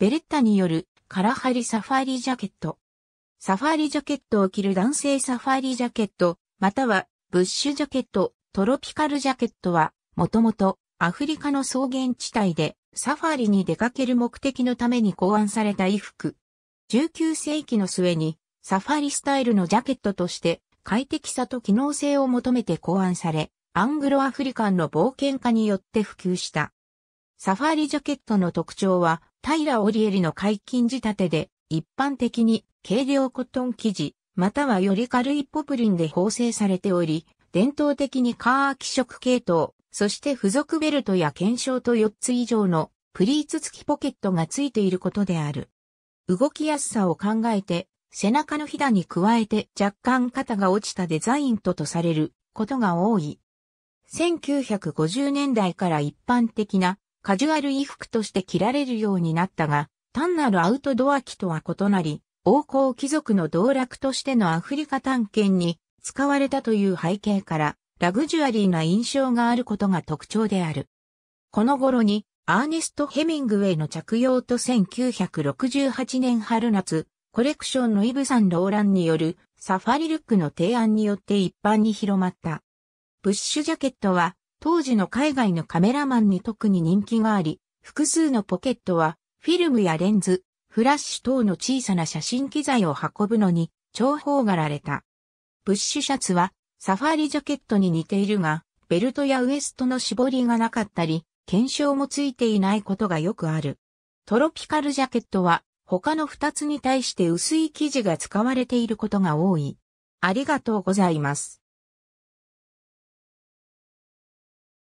ベレッタによるカラハリサファリジャケット。サファリジャケットを着る男性サファリジャケット、またはブッシュジャケット、トロピカルジャケットは、もともとアフリカの草原地帯でサファリに出かける目的のために考案された衣服。19世紀の末にサファリスタイルのジャケットとして快適さと機能性を求めて考案され、アングロアフリカンの冒険家によって普及した。サファリジャケットの特徴は平織襟の解禁仕立てで、一般的に軽量コットン生地、またはより軽いポプリンで縫製されており、伝統的にカーキ色系統、そして付属ベルトや検証と4つ以上のプリーツ付きポケットが付いていることである。動きやすさを考えて、背中のひだに加えて若干肩が落ちたデザインととされることが多い。1950年代から一般的なカジュアル衣服として着られるようになったが、単なるアウトドア機とは異なり、王侯貴族の道楽としてのアフリカ探検に使われたという背景から、ラグジュアリーな印象があることが特徴である。この頃に、アーネスト・ヘミングウェイの着用と1968年春夏、コレクションのイブ・サン・ローランによるサファリルックの提案によって一般に広まった。ブッシュジャケットは当時の海外のカメラマンに特に人気があり、複数のポケットは、フィルムやレンズ、フラッシュ等の小さな写真機材を運ぶのに重宝がられた。ブッシュシャツはサファリジャケットに似ているが、ベルトやウエストの絞りがなかったり、検証もついていないことがよくある。トロピカルジャケットは他の2つに対して薄い生地が使われていることが多い。ありがとうございます。